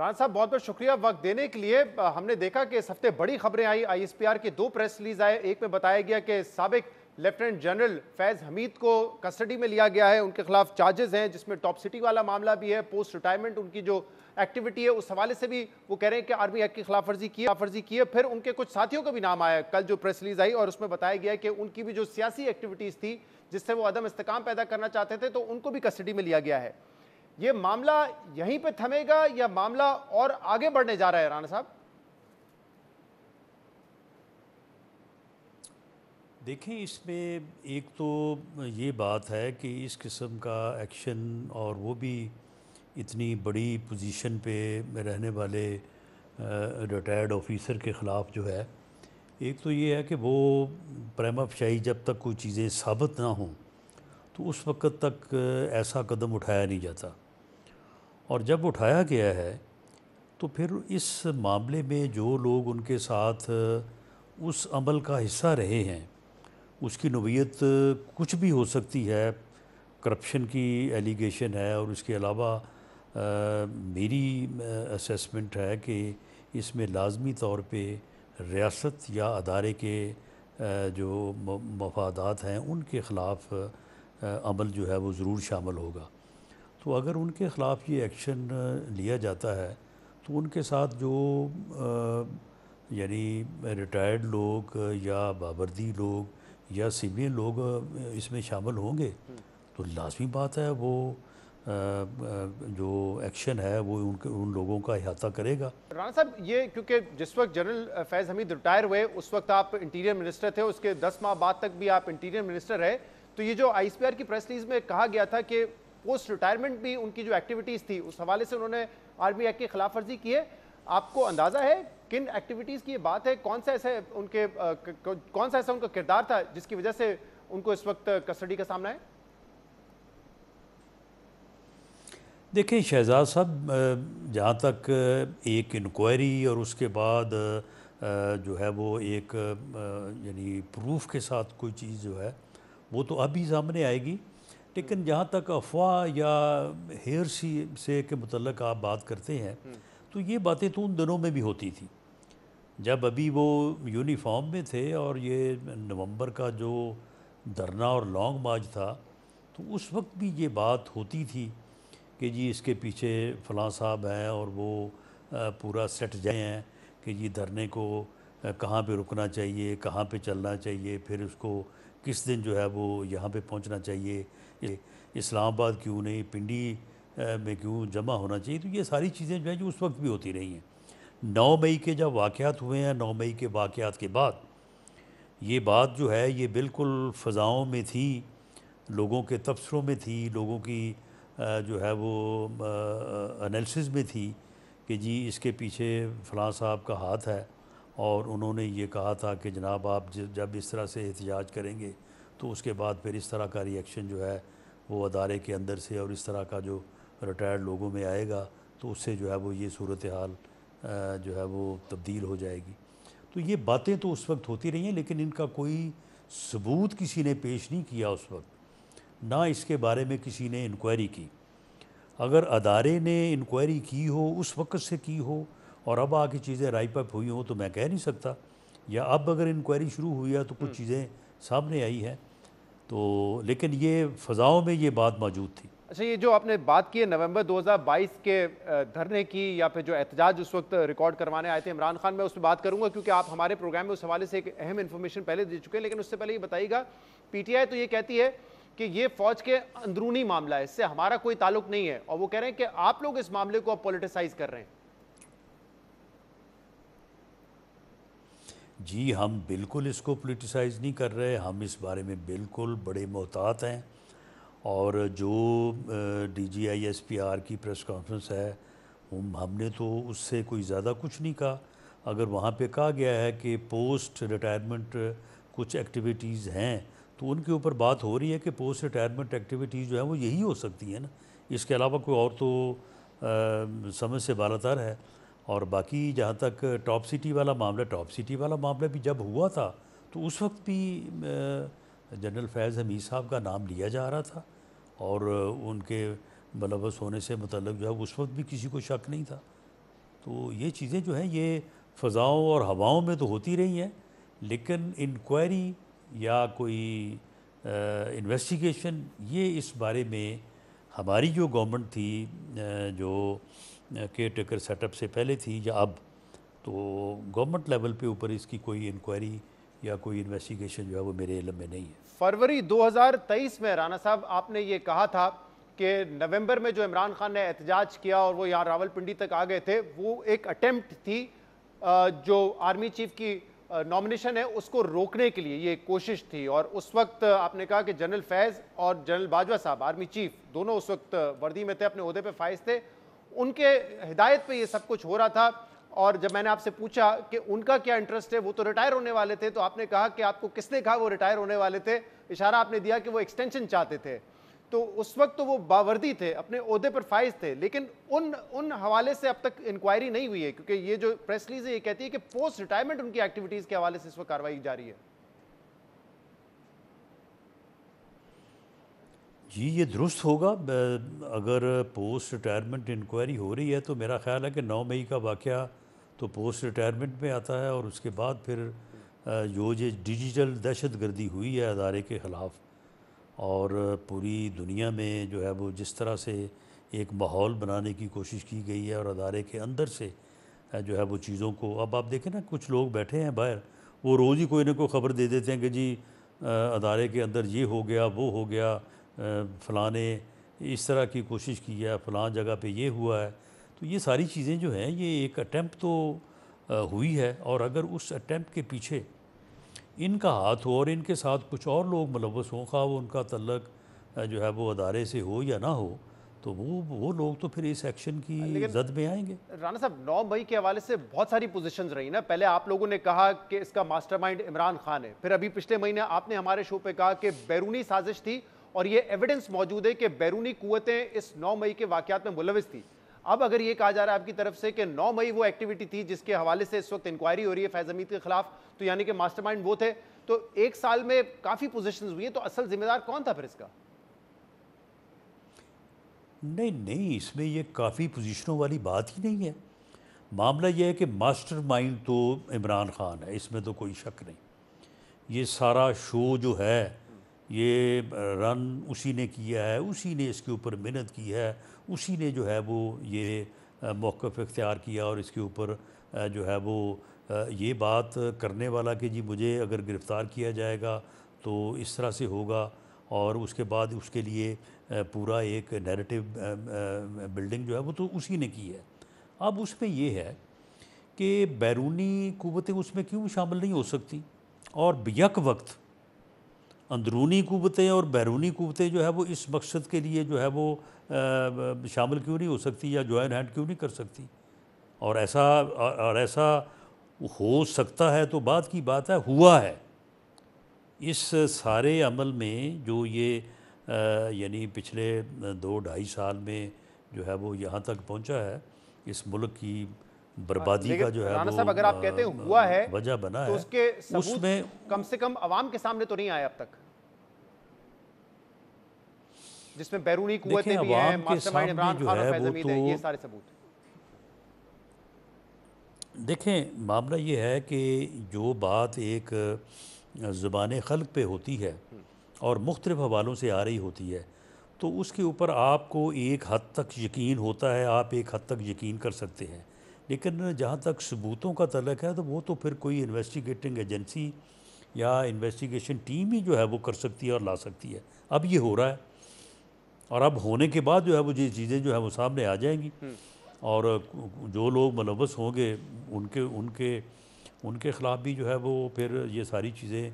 रान साहब बहुत बहुत शुक्रिया वक्त देने के लिए हमने देखा कि इस हफ्ते बड़ी खबरें आई आईएसपीआर के दो प्रेस रिलीज आए एक में बताया गया कि सबक लेफ्टिनेंट जनरल फैज़ हमीद को कस्टडी में लिया गया है उनके खिलाफ चार्जेस हैं जिसमें टॉप सिटी वाला मामला भी है पोस्ट रिटायरमेंट उनकी जो एक्टिविटी है उस हवाले से भी वो कह रहे हैं कि आर्मी एक्ट की खिलाफ वर्जी की वर्जी की है फिर उनके कुछ साथियों का भी नाम आया कल जो प्रेस रिलीज आई और उसमें बताया गया कि उनकी भी जो सियासी एक्टिविटीज़ थी जिससे वो अदम इस्तेकाम पैदा करना चाहते थे तो उनको भी कस्टडी में लिया गया है ये मामला यहीं पे थमेगा या मामला और आगे बढ़ने जा रहा है राणा साहब देखें इसमें एक तो ये बात है कि इस किस्म का एक्शन और वो भी इतनी बड़ी पोजीशन पे रहने वाले रिटायर्ड ऑफिसर के ख़िलाफ़ जो है एक तो ये है कि वो प्रेमाफशाही जब तक कोई चीज़ें साबित ना हों तो उस वक़्त तक ऐसा कदम उठाया नहीं जाता और जब उठाया गया है तो फिर इस मामले में जो लोग उनके साथ उस अमल का हिस्सा रहे हैं उसकी नवीयत कुछ भी हो सकती है करप्शन की एलिगेशन है और उसके अलावा मेरी असेसमेंट है कि इसमें लाजमी तौर पे रियासत या अदारे के जो मफादात हैं उनके ख़िलाफ़ अमल जो है वो ज़रूर शामिल होगा तो अगर उनके ख़िलाफ़ ये एक्शन लिया जाता है तो उनके साथ जो यानी रिटायर्ड लोग या बाबरदी लोग या सिविल लोग इसमें शामिल होंगे तो लाजमी बात है वो जो एक्शन है वो उनके उन लोगों का अहाता करेगा राणा साहब ये क्योंकि जिस वक्त जनरल फैज़ हमीद रिटायर हुए उस वक्त आप इंटीरियर मिनिस्टर थे उसके दस माह बाद तक भी आप इंटीरियर मिनिस्टर रहे तो ये जो आई की प्रेस रिलीज में कहा गया था कि पोस्ट रिटायरमेंट भी उनकी जो एक्टिविटीज़ थी उस हवाले से उन्होंने आर्मी एक्ट की खिलाफ वर्जी की है आपको अंदाज़ा है किन एक्टिविटीज़ की बात है कौन सा ऐसे उनके कौन सा ऐसा उनका किरदार था जिसकी वजह से उनको इस वक्त कस्टडी का सामना है देखिए शहजाद साहब जहाँ तक एक इंक्वायरी और उसके बाद जो है वो एक यानी प्रूफ के साथ कोई चीज़ जो है वो तो अभी सामने आएगी लेकिन जहाँ तक अफवाह या हेयर सी से के मतलब आप बात करते हैं हम्म। तो ये बातें तो उन दिनों में भी होती थी जब अभी वो यूनिफॉर्म में थे और ये नवंबर का जो धरना और लॉन्ग मार्च था तो उस वक्त भी ये बात होती थी कि जी इसके पीछे फलां साहब हैं और वो पूरा सेट जाए हैं कि जी धरने को कहाँ पे रुकना चाहिए कहाँ पे चलना चाहिए फिर उसको किस दिन जो है वो यहाँ पे पहुँचना चाहिए इस्लामाबाद क्यों नहीं पिंडी में क्यों जमा होना चाहिए तो ये सारी चीज़ें जो है जो उस वक्त भी होती रही हैं नौ मई के जब वाक़ात हुए हैं नौ मई के वाक़ात के बाद ये बात जो है ये बिल्कुल फ़ज़ाओं में थी लोगों के तबसरों में थी लोगों की जो है वो एनालिसिस में थी कि जी इसके पीछे फलां साहब का हाथ है और उन्होंने ये कहा था कि जनाब आप जब इस तरह से एहतजाज करेंगे तो उसके बाद फिर इस तरह का रिएक्शन जो है वो अदारे के अंदर से और इस तरह का जो रिटायर्ड लोगों में आएगा तो उससे जो है वो ये सूरत हाल जो है वो तब्दील हो जाएगी तो ये बातें तो उस वक्त होती रही हैं लेकिन इनका कोई सबूत किसी ने पेश नहीं किया उस वक्त ना इसके बारे में किसी ने इंक्वायरी की अगर अदारे ने इंक्वायरी की हो उस वक्त से की हो और अब आके चीज़ें राइप अप हुई हों तो मैं कह नहीं सकता या अब अगर इंक्वायरी शुरू हुई है तो कुछ हम्म। चीज़ें सामने आई हैं तो लेकिन ये फ़जाओं में ये बात मौजूद थी अच्छा ये जो आपने बात की है नवंबर 2022 के धरने की या फिर जो एहतजाज उस वक्त रिकॉर्ड करवाने आए थे इमरान खान मैं उस पर बात करूंगा क्योंकि आप हमारे प्रोग्राम में उस हवाले से एक अहम इन्फॉर्मेशन पहले दे चुके हैं लेकिन उससे पहले ये बताइएगा पीटीआई तो ये कहती है कि ये फौज के अंदरूनी मामला है इससे हमारा कोई ताल्लुक नहीं है और वो कह रहे हैं कि आप लोग इस मामले को अब पोलिटिसाइज़ कर रहे हैं जी हम बिल्कुल इसको पोलिटिसाइज नहीं कर रहे हम इस बारे में बिल्कुल बड़े मोहतात हैं और जो D G I S P R की प्रेस कॉन्फ्रेंस है हम हमने तो उससे कोई ज़्यादा कुछ नहीं कहा अगर वहाँ पे कहा गया है कि पोस्ट रिटायरमेंट कुछ एक्टिविटीज़ हैं तो उनके ऊपर बात हो रही है कि पोस्ट रिटायरमेंट एक्टिविटीज़ जो है वो यही हो सकती है ना इसके अलावा कोई और तो आ, समझ से बालातर है और बाकी जहाँ तक टॉप सिटी वाला मामला टॉप सिटी वाला मामला भी जब हुआ था तो उस वक्त भी जनरल फैज़ हमीद साहब का नाम लिया जा रहा था और उनके बलबस मतलब होने से मतलब जो है उस वक्त भी किसी को शक नहीं था तो ये चीज़ें जो हैं ये फ़जाओं और हवाओं में तो होती रही हैं लेकिन इंक्वायरी या कोई इन्वेस्टिगेशन ये इस बारे में हमारी जो गवर्नमेंट थी जो केयर टेकर सेटअप से पहले थी या अब तो गवर्नमेंट लेवल पे ऊपर इसकी कोई इंक्वायरी या कोई इन्वेस्टिगेशन जो है वो मेरे इलम में नहीं है फरवरी 2023 में राना साहब आपने ये कहा था कि नवंबर में जो इमरान खान ने एहतजाज किया और वो यहाँ रावलपिंडी तक आ गए थे वो एक अटैम्प्ट थी जो आर्मी चीफ की नॉमिनेशन है उसको रोकने के लिए ये कोशिश थी और उस वक्त आपने कहा कि जनरल फैज़ और जनरल बाजवा साहब आर्मी चीफ दोनों उस वक्त वर्दी में थे अपने अहदे पे फाइज थे उनके हिदायत पे ये सब कुछ हो रहा था और जब मैंने आपसे पूछा कि उनका क्या इंटरेस्ट है वो तो रिटायर होने वाले थे तो आपने कहा कि आपको किसने कहा वो रिटायर होने वाले थे इशारा आपने दिया कि वो एक्सटेंशन चाहते थे तो उस वक्त तो वो बावर्दी थे अपने अहदे पर फाइज थे लेकिन उन उन हवाले से अब तक इंक्वायरी नहीं हुई है क्योंकि ये जो प्रेस रिलीज है ये कहती है कि पोस्ट रिटायरमेंट उनकी एक्टिविटीज़ के हवाले से इस वक्त कार्रवाई जारी है जी ये दुरुस्त होगा अगर पोस्ट रिटायरमेंट इंक्वायरी हो रही है तो मेरा ख्याल है कि नौ मई का वाक़ तो पोस्ट रिटायरमेंट में आता है और उसके बाद फिर जो ये डिजिटल दहशत गर्दी हुई है अदारे के ख़िलाफ़ और पूरी दुनिया में जो है वो जिस तरह से एक माहौल बनाने की कोशिश की गई है और अदारे के अंदर से जो है वो चीज़ों को अब आप देखें ना कुछ लोग बैठे हैं बाहर वो रोज़ ही कोई ना कोई ख़बर दे देते हैं कि जी अदारे के अंदर ये हो गया वो हो गया फ़लाँ ने इस तरह की कोशिश की है फ़लाँ जगह पे ये हुआ है तो ये सारी चीज़ें जो हैं ये एक अटैम्प्ट तो हुई है और अगर उस अटैम्प्ट के पीछे इनका हाथ हो और इनके साथ कुछ और लोग मुलवस मतलब हों खा वो उनका तल्लक जो है वो अदारे से हो या ना हो तो वो वो लोग तो फिर इस एक्शन की जद में आएंगे राना साहब नौ मई के हवाले से बहुत सारी पोजिशन रही ना पहले आप लोगों ने कहा कि इसका मास्टरमाइंड इमरान खान है फिर अभी पिछले महीने आपने हमारे शो पे कहा कि बैरूनी साजिश थी और ये एविडेंस मौजूद है कि बैरूनी कुतें इस नौ मई के वाकत में मुलविस थी अब अगर ये कहा जा रहा है आपकी तरफ से कि 9 मई वो एक्टिविटी थी जिसके हवाले से इस वक्त इंक्वायरी हो रही है फैज अमीद के खिलाफ तो यानी कि मास्टरमाइंड वो थे तो एक साल में काफ़ी पोजिशन हुई हैं तो असल जिम्मेदार कौन था फिर इसका नहीं नहीं इसमें ये काफ़ी पोजीशनों वाली बात ही नहीं है मामला यह है कि मास्टर तो इमरान खान है इसमें तो कोई शक नहीं ये सारा शो जो है ये रन उसी ने किया है उसी ने इसके ऊपर मेहनत की है उसी ने जो है वो ये मौक़ इख्तियार किया और इसके ऊपर जो है वो ये बात करने वाला कि जी मुझे अगर गिरफ़्तार किया जाएगा तो इस तरह से होगा और उसके बाद उसके लिए पूरा एक नैरेटिव बिल्डिंग जो है वो तो उसी ने की है अब उसमें ये है कि बैरूनी कुवतें उसमें क्यों शामिल नहीं हो सकती और यक वक्त अंदरूनी कुतें और बैरूनी कुतें जो है वो इस मकसद के लिए जो है वो शामिल क्यों नहीं हो सकती या जॉइन हैंड क्यों नहीं कर सकती और ऐसा और ऐसा हो सकता है तो बात की बात है हुआ है इस सारे अमल में जो ये यानी पिछले दो ढाई साल में जो है वो यहाँ तक पहुँचा है इस मुल्क की बर्बादी का जो है वो साहब अगर आप कहते हैं हुआ है वजह बना तो है उसके उसमें कम से कम आवाम के सामने तो नहीं आया अब तक जिसमें बैरूनी कुतें भी हैं मास्टरमाइंड इमरान खान और है तो ये सारे सबूत देखें मामला ये है कि जो बात एक ज़ुबान खल पे होती है और मुख्तलिफ हवालों से आ रही होती है तो उसके ऊपर आपको एक हद तक यकीन होता है आप एक हद तक यकीन कर सकते हैं लेकिन जहाँ तक सबूतों का तलक है तो वो तो फिर कोई इन्वेस्टिगेटिंग एजेंसी या इन्वेस्टिगेशन टीम ही जो है वो कर सकती है और ला सकती है अब ये हो रहा है और अब होने के बाद जो है वो ये चीज़ें जो है वो सामने आ जाएंगी हम्म। और जो लोग मुलवस होंगे उनके उनके उनके ख़िलाफ़ भी जो है वो फिर ये सारी चीज़ें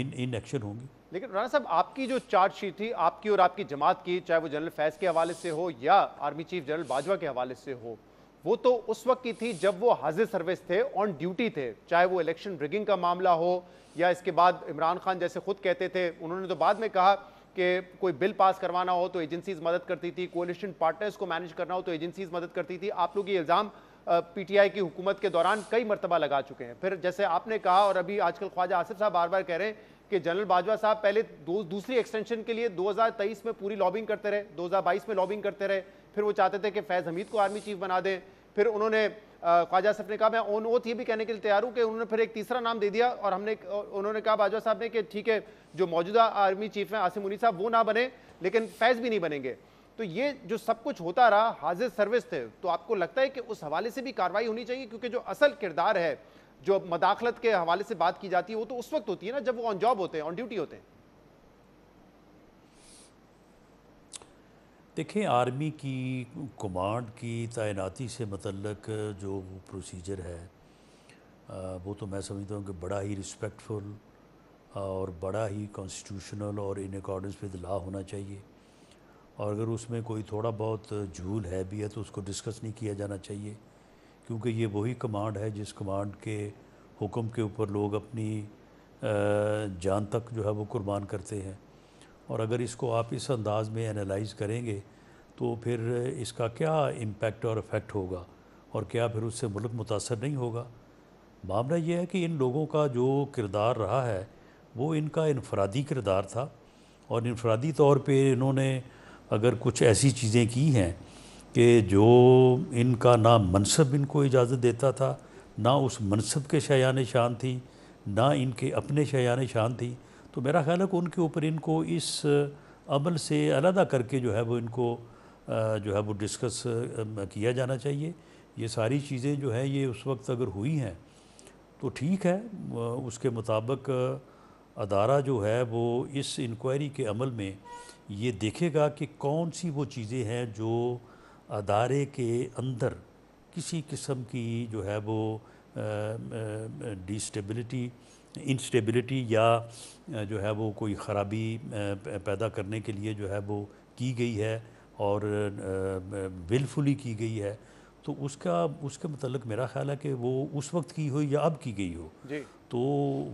इन इन एक्शन होंगी लेकिन राना साहब आपकी जो चार्जशीट थी आपकी और आपकी जमात की चाहे वो जनरल फैज़ के हवाले से हो या आर्मी चीफ जनरल बाजवा के हवाले से हो वो तो उस वक्त की थी जब वो हाजिर सर्विस थे ऑन ड्यूटी थे चाहे वो इलेक्शन ब्रिगिंग का मामला हो या इसके बाद इमरान खान जैसे खुद कहते थे उन्होंने तो बाद में कहा कि कोई बिल पास करवाना हो तो एजेंसीज मदद करती थी कोलिशन पार्टनर्स को मैनेज करना हो तो एजेंसीज मदद करती थी आप लोग ये इल्ज़ाम पीटीआई की हुकूमत के दौरान कई मरतबा लगा चुके हैं फिर जैसे आपने कहा और अभी आजकल ख्वाजा आसिफ साहब बार बार कह रहे हैं कि जनरल बाजवा साहब पहले दो, दूसरी एक्सटेंशन के लिए दो में पूरी लॉबिंग करते रहे दो में लॉबिंग करते रहे फिर वो चाहते थे कि फैज़ हमीद को आर्मी चीफ बना दें फिर उन्होंने ख्वाजा साहब ने कहा मैं ओन ओथ तो ये भी कहने के लिए तैयार हूँ कि उन्होंने फिर एक तीसरा नाम दे दिया और हमने उन्होंने कहा बाजवा साहब ने कि ठीक है जो मौजूदा आर्मी चीफ हैं आसिम मुनी साहब वो ना बने लेकिन फैज भी नहीं बनेंगे तो ये जो सब कुछ होता रहा हाजिर सर्विस थे तो आपको लगता है कि उस हवाले से भी कार्रवाई होनी चाहिए क्योंकि जो असल किरदार है जो मदाखलत के हवाले से बात की जाती है वो तो उस वक्त होती है ना जब वो ऑन जॉब होते हैं ऑन ड्यूटी होते हैं देखिए आर्मी की कमांड की तैनाती से मतलब जो प्रोसीजर है वो तो मैं समझता हूँ कि बड़ा ही रिस्पेक्टफुल और बड़ा ही कॉन्स्टिट्यूशनल और इन अकॉर्डेंस विद लॉ होना चाहिए और अगर उसमें कोई थोड़ा बहुत झूल है भी है तो उसको डिस्कस नहीं किया जाना चाहिए क्योंकि ये वही कमांड है जिस कमांड के हुक्म के ऊपर लोग अपनी जान तक जो है वो कुर्बान करते हैं और अगर इसको आप इस अंदाज में एनालाइज करेंगे तो फिर इसका क्या इम्पेक्ट और इफ़ेक्ट होगा और क्या फिर उससे मुल्क मुतासर नहीं होगा मामला यह है कि इन लोगों का जो किरदार रहा है वो इनका इनफरादी किरदार था और इनफरादी तौर पे इन्होंने अगर कुछ ऐसी चीज़ें की हैं कि जो इनका ना मनसब इनको इजाज़त देता था ना उस मनसब के शयान शान थी ना इनके अपने शयान शान थी तो मेरा ख्याल है कि उनके ऊपर इनको इस अमल से अलहदा करके जो है वो इनको जो है वो डिस्कस किया जाना चाहिए ये सारी चीज़ें जो है ये उस वक्त अगर हुई हैं तो ठीक है उसके मुताबिक अदारा जो है वो इस इंक्वायरी के अमल में ये देखेगा कि कौन सी वो चीज़ें हैं जो अदारे के अंदर किसी किस्म की जो है वो डिस्टेबिलिटी इंस्टेबिलिटी या जो है वो कोई ख़राबी पैदा करने के लिए जो है वो की गई है और विलफुली की गई है तो उसका उसके मतलब मेरा ख्याल है कि वो उस वक्त की हो या अब की गई हो जी। तो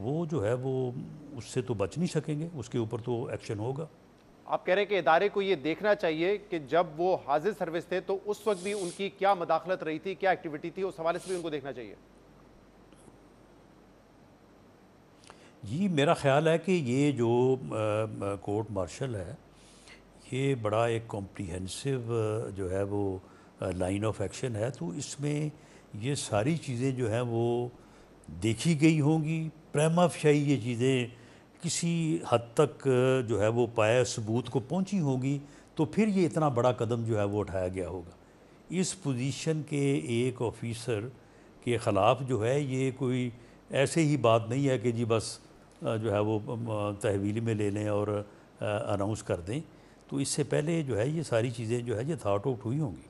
वो जो है वो उससे तो बच नहीं सकेंगे उसके ऊपर तो एक्शन होगा आप कह रहे हैं कि इदारे को ये देखना चाहिए कि जब वो हाजिर सर्विस थे तो उस वक्त भी उनकी क्या मदाखलत रही थी क्या एक्टिविटी थी उस हवाले से भी उनको देखना चाहिए जी मेरा ख्याल है कि ये जो कोर्ट मार्शल है ये बड़ा एक कॉम्प्रीहेंसिव जो है वो लाइन ऑफ एक्शन है तो इसमें ये सारी चीज़ें जो हैं वो देखी गई होंगी प्रेमाफशाही ये चीज़ें किसी हद तक जो है वो पाया सबूत को पहुंची होंगी तो फिर ये इतना बड़ा कदम जो है वो उठाया गया होगा इस पोजीशन के एक ऑफिसर के ख़िलाफ़ जो है ये कोई ऐसे ही बात नहीं है कि जी बस जो है वो तहवील में ले लें और अनाउंस कर दें तो इससे पहले जो है ये सारी चीज़ें जो है ये थाट आउट हुई होंगी